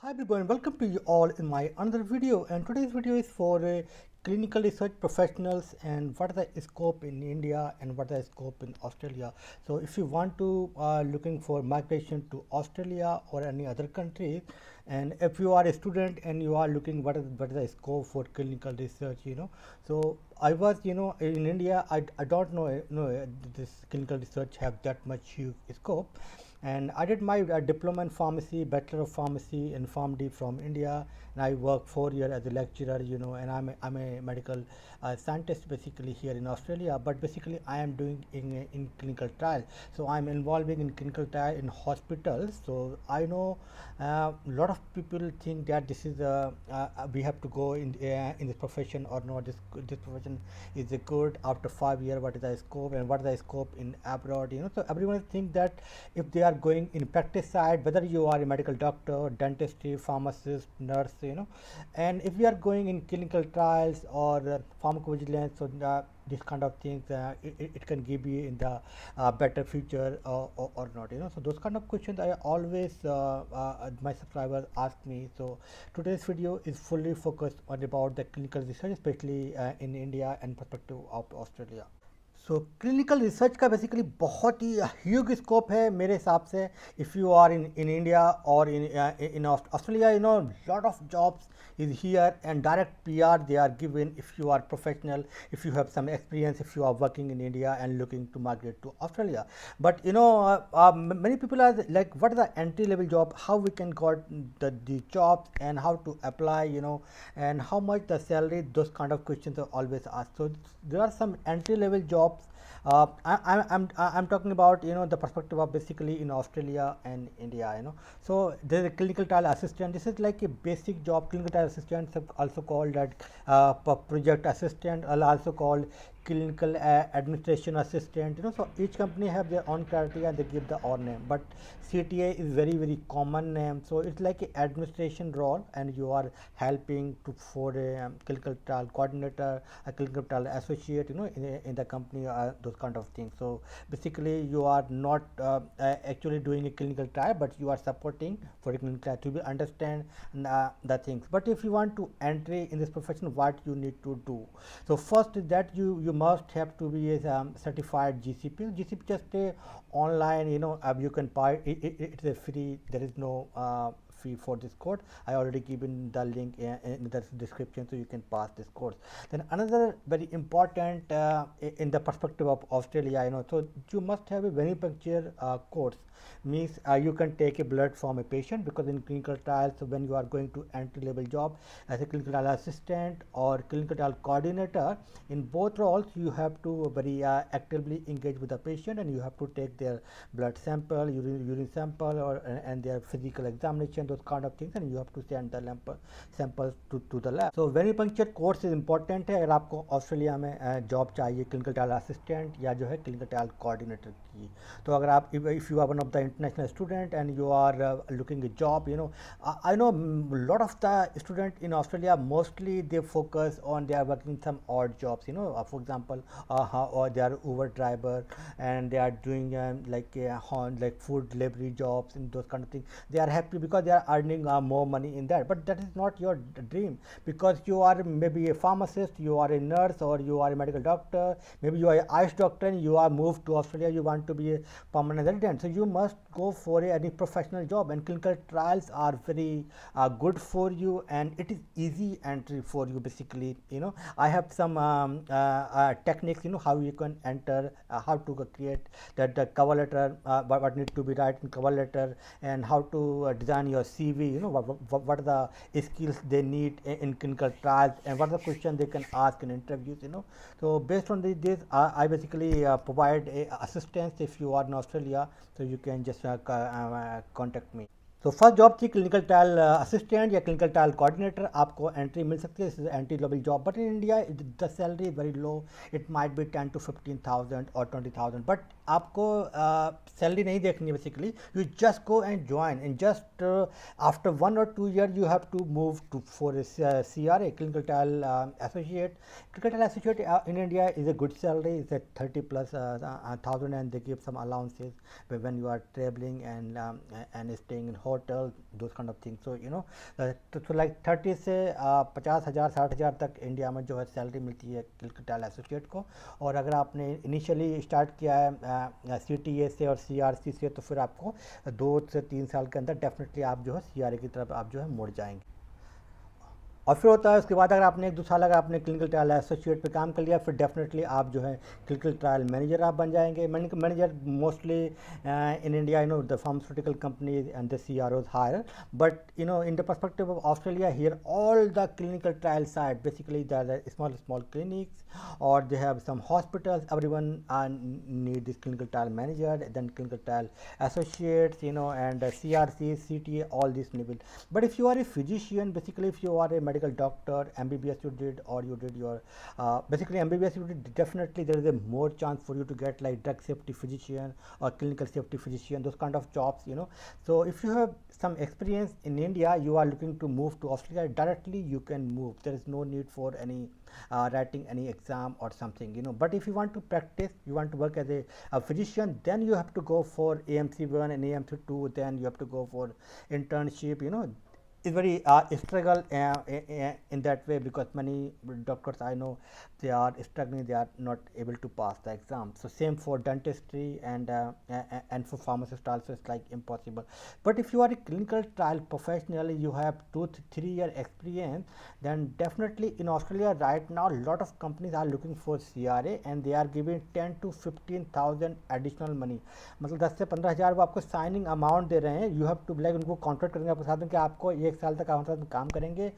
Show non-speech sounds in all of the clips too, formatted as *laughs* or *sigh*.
hi everyone welcome to you all in my another video and today's video is for uh, clinical research professionals and what is the scope in india and what is the scope in australia so if you want to uh, looking for migration to australia or any other country and if you are a student and you are looking what is what is the scope for clinical research you know so i was you know in india i, I don't know, know uh, this clinical research have that much huge scope and I did my uh, diploma in pharmacy, bachelor of pharmacy in PharmD from India, and I worked four years as a lecturer, you know, and I'm a, I'm a medical uh, scientist basically here in Australia, but basically I am doing in, in clinical trial, so I'm involving in clinical trial in hospitals. So I know a uh, lot of people think that this is a uh, we have to go in uh, in this profession or not. This this profession is a good after five years. What is the scope and what is the scope in abroad? You know, so everyone think that if they are are going in practice side whether you are a medical doctor dentistry pharmacist nurse you know and if you are going in clinical trials or uh, pharmacovigilance or uh, this kind of things uh, it, it, can give you in the uh, better future or, or, or, not you know so those kind of questions i always uh, uh, my subscribers ask me so today's video is fully focused on about the clinical research especially uh, in india and perspective of australia so clinical research का basically बहुत ही huge scope है मेरे हिसाब से if you are in in India और in Australia you know lot of jobs is here and direct P R they are given if you are professional if you have some experience if you are working in India and looking to market to Australia but you know many people are like what the entry level job how we can got the the jobs and how to apply you know and how much the salary those kind of question always ask so there are some entry level job uh, I, am I'm talking about you know the perspective of basically in Australia and India. You know, so there is a clinical trial assistant. This is like a basic job. Clinical trial assistant also called that uh, project assistant, also called clinical uh, administration assistant you know so each company have their own criteria and they give the own name but CTA is very very common name so it's like administration role and you are helping to for a um, clinical trial coordinator a clinical trial associate you know in, in the company uh, those kind of things so basically you are not um, uh, actually doing a clinical trial but you are supporting for a clinical trial to be understand uh, the things but if you want to entry in this profession what you need to do so first is that you you must have to be a um, certified GCP. GCP just a online, you know, um, you can buy it, it, it's a free, there is no uh, fee for this course i already given the link in the description so you can pass this course then another very important uh, in the perspective of australia you know so you must have a venipuncture uh, course means uh, you can take a blood from a patient because in clinical trials when you are going to entry level job as a clinical trial assistant or clinical trial coordinator in both roles you have to very uh, actively engage with the patient and you have to take their blood sample urine, urine sample or and, and their physical examination and those kind of things and you have to send the samples to, to the lab. So venipuncture course is important है अगर आपको Australia में job चाहिए clinical trial assistant या जो है clinical trial coordinator की तो अगर आप if you are one of the international student and you are looking a job you know I know lot of the student in Australia mostly they focus on they are working some odd jobs you know uh, for example uh, or they are Uber driver and they are doing um, like uh, like food delivery jobs and those kind of things they are happy because they are are earning uh, more money in that but that is not your dream because you are maybe a pharmacist you are a nurse or you are a medical doctor maybe you are an eyes doctor and you are moved to australia you want to be a permanent resident so you must go for a, any professional job and clinical trials are very uh, good for you and it is easy entry for you basically you know i have some um, uh, uh techniques you know how you can enter uh, how to create that the cover letter uh, what, what need to be written cover letter and how to design your CV, you know, what, what, what are the skills they need in clinical trials and what are the questions they can ask in interviews, you know. So based on this, I basically uh, provide assistance if you are in Australia, so you can just uh, uh, contact me. तो first job थी clinical trial assistant या clinical trial coordinator आपको entry मिल सकती है इस entry level job but in India the salary very low it might be ten to fifteen thousand और twenty thousand but आपको सैलरी uh, नहीं देखनी है basically you just go and join and just after one और two year you have to move to for C R A clinical trial associate clinical trial associate in India is a good salary is a thirty plus thousand and they give some allowances when you are travelling and and staying in hotel those kind of thing so you know तो like thirty से uh, पचास हज़ार साठ हज़ार तक India में जो है सैलरी मिलती है क्रिकेटल एसोसिएट को और अगर आपने इनिशियली स्टार्ट किया है सी टी ए से और सी आर सी से तो फिर आपको दो से तीन साल के अंदर डेफिनेटली आप जो है सी आर ए की तरफ आप जो है मुड़ जाएंगे और फिर होता है उसके बाद अगर आपने एक दो साल अगर आपने क्लिनिकल ट्रायल एसोसिएट पे काम कर लिया फिर डेफिनेटली आप जो है क्लिनिकल ट्रायल मैनेजर आप बन जाएंगे manager mostly in India you know the pharmaceutical companies and the C R Os hire but you know in the perspective of Australia here all the clinical trial side basically there small small clinics और they have some hospital every one need this clinical trial manager then clinical trial associates you know and C R C C T all this but if you are a physician basically if you are a medical doctor, MBBS you did or you did your, uh, basically MBBS you did definitely there is a more chance for you to get like drug safety physician or clinical safety physician, those kind of jobs, you know. So if you have some experience in India, you are looking to move to Australia directly, you can move. There is no need for any uh, writing any exam or something, you know. But if you want to practice, you want to work as a, a physician, then you have to go for AMC1 and AMC2, then you have to go for internship, you know is very uh, struggle uh, uh, uh, in that way because many doctors I know they are struggling they are not able to pass the exam. So same for dentistry and uh, uh, and for pharmacist also it's like impossible. But if you are a clinical trial professionally, you have two three year experience then definitely in Australia right now a lot of companies are looking for CRA and they are giving 10 to 15,000 additional money. मतलब 10 से 15,000 वो आपको signing amount दे रहे हैं you have to like उनको करने कि आपको एक साल तक हमारे साथ काम करेंगे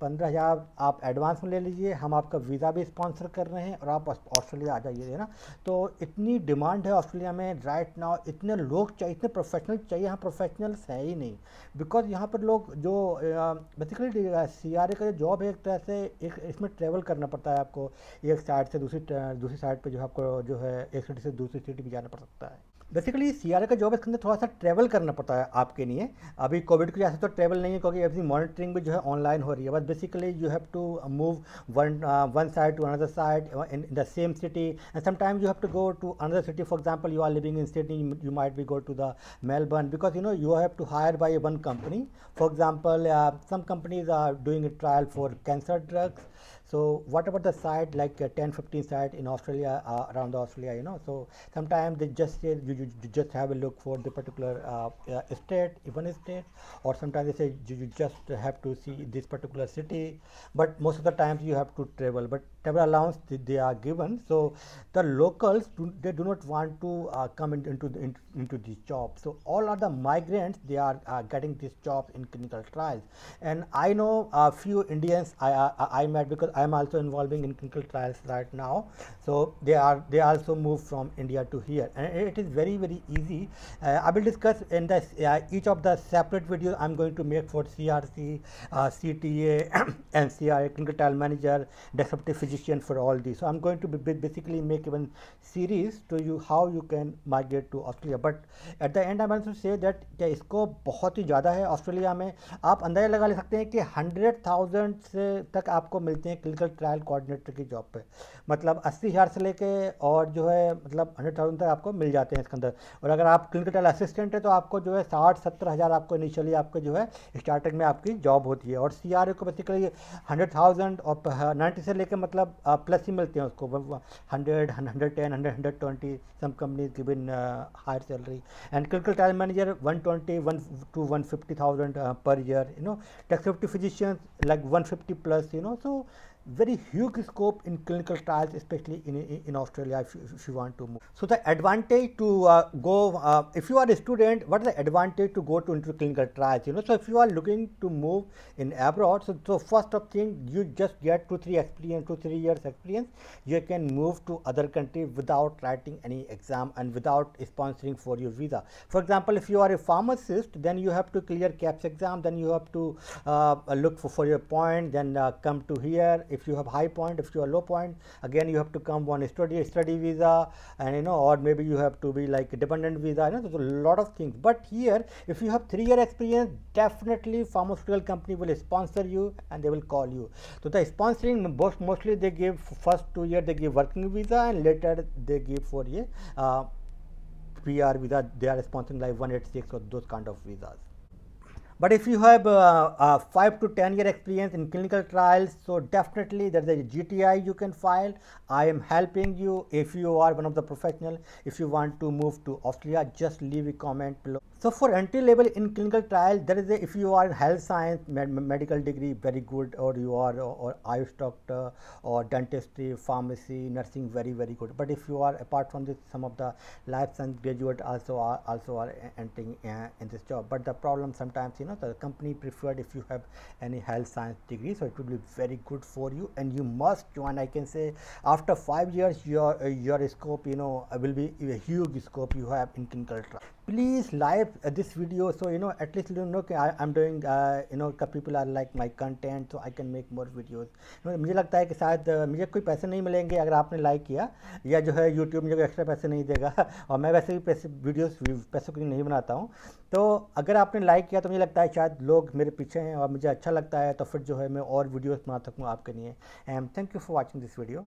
पंद्रह हज़ार आप एडवांस में ले लीजिए हम आपका वीज़ा भी स्पॉन्सर कर रहे हैं और आप ऑस्ट्रेलिया आ जाइए ना तो इतनी डिमांड है ऑस्ट्रेलिया में राइट नाउ इतने लोग चाहिए इतने प्रोफेशनल चाहिए यहाँ प्रोफेशनल्स हैं ही नहीं बिकॉज यहाँ पर लोग जो बेसिकली सी आर ए का जो जॉब है एक तरह से एक इसमें ट्रेवल करना पड़ता है आपको एक साइड से दूसरी दूसरी साइड पर जो आपको जो है एक सिटी से दूसरी सिटी भी जाना पड़ सकता है बेसिकली सी का जॉब इसके अंदर थोड़ा सा ट्रैवल करना पड़ता है आपके लिए अभी कोविड की वजह से तो ट्रैवल नहीं है क्योंकि अभी मॉनिटरिंग भी जो है ऑनलाइन हो रही है but basically you have to move one one side to another side in the same city and sometime you have to go to another city for example you are living in city you might be go to the Melbourne because you know you have to hire by one company for example some companies are doing trial for cancer drugs So what about the site like uh, 10, 15 site in Australia, uh, around Australia, you know? So sometimes they just say you, you, you just have a look for the particular uh, uh, state, even state, or sometimes they say you, you just have to see this particular city. But most of the times you have to travel. But table allowance they, are given. So the locals do, they do not want to uh, come into the, into this job. So all other migrants they are uh, getting this job in clinical trials. And I know a few Indians I, I, uh, uh, I met because I am also involving in clinical trials right now. So they are they also move from India to here, and it is very very easy. Uh, I will discuss in the uh, each of the separate videos I am going to make for CRC, CTA, *coughs* and CRA clinical trial manager, descriptive. magician for all these. So I'm going to basically make even series to you how you can migrate to Australia. But at the end I want to say that क्या इसको बहुत ही ज़्यादा है Australia में आप अंदाज़ा लगा ले सकते हैं कि हंड्रेड थाउजेंड से तक आपको मिलते हैं क्लिनिकल ट्रायल कोऑर्डिनेटर की जॉब पे मतलब अस्सी हज़ार से लेके और जो है मतलब हंड्रेड थाउजेंड तक आपको मिल जाते हैं इसके अंदर और अगर आप क्लिनिकल ट्रायल असिस्टेंट है तो आपको जो है साठ सत्तर हज़ार आपको इनिशियली आपके जो है स्टार्टिंग में आपकी जॉब होती है और सी को बेसिकली हंड्रेड थाउजेंड और नाइन्टी से लेकर मतलब मतलब प्लस ही मिलते हैं उसको hundred hundred ten hundred hundred twenty some companies give in higher salary and clinical trial manager one twenty one two one fifty thousand per year you know tax safety physicians like 150 plus you know so very huge scope in clinical trials, especially in, in Australia if you, if you want to move. So the advantage to uh, go, uh, if you are a student, what is the advantage to go to into clinical trials? You know, so if you are looking to move in abroad, so, so first of thing, you just get two, three experience, two, three years experience, you can move to other country without writing any exam and without sponsoring for your visa. For example, if you are a pharmacist, then you have to clear CAPS exam, then you have to uh, look for, for your point, then uh, come to here. If if you have high point, if you are low point, again you have to come on study study visa and you know or maybe you have to be like dependent visa, you know there's a lot of things. But here if you have three year experience, definitely pharmaceutical company will sponsor you and they will call you. So the sponsoring most, mostly they give first two year they give working visa and later they give for a uh, PR visa, they are sponsoring like 186 or those kind of visas. But if you have uh, uh, 5 to 10 year experience in clinical trials, so definitely there is a GTI you can file. I am helping you if you are one of the professional. If you want to move to Australia, just leave a comment below. So, for entry level in clinical trial, there is a if you are health science med medical degree very good or you are or, or doctor or dentistry, pharmacy, nursing very very good. But if you are apart from this, some of the life science graduate also are also are entering uh, in this job. But the problem sometimes you know the company preferred if you have any health science degree, so it will be very good for you and you must join. I can say after five years, your uh, your scope you know will be a huge scope you have in clinical trial. Please life like uh, this video so you know at least you know कि I am doing uh, you know people are like my content so I can make more videos you know, मुझे लगता है कि शायद uh, मुझे कोई पैसे नहीं मिलेंगे अगर आपने लाइक किया या जो है यूट्यूब मुझे कोई एक्स्ट्रा पैसे नहीं देगा *laughs* और मैं वैसे भी पैसे वीडियोज़ पैसों के नहीं बनाता हूँ तो अगर आपने लाइक किया तो मुझे लगता है शायद लोग मेरे पीछे हैं और मुझे अच्छा लगता है तो फिर जो है मैं और वीडियोज़ बना सकूँ आपके लिए um thank you for watching this video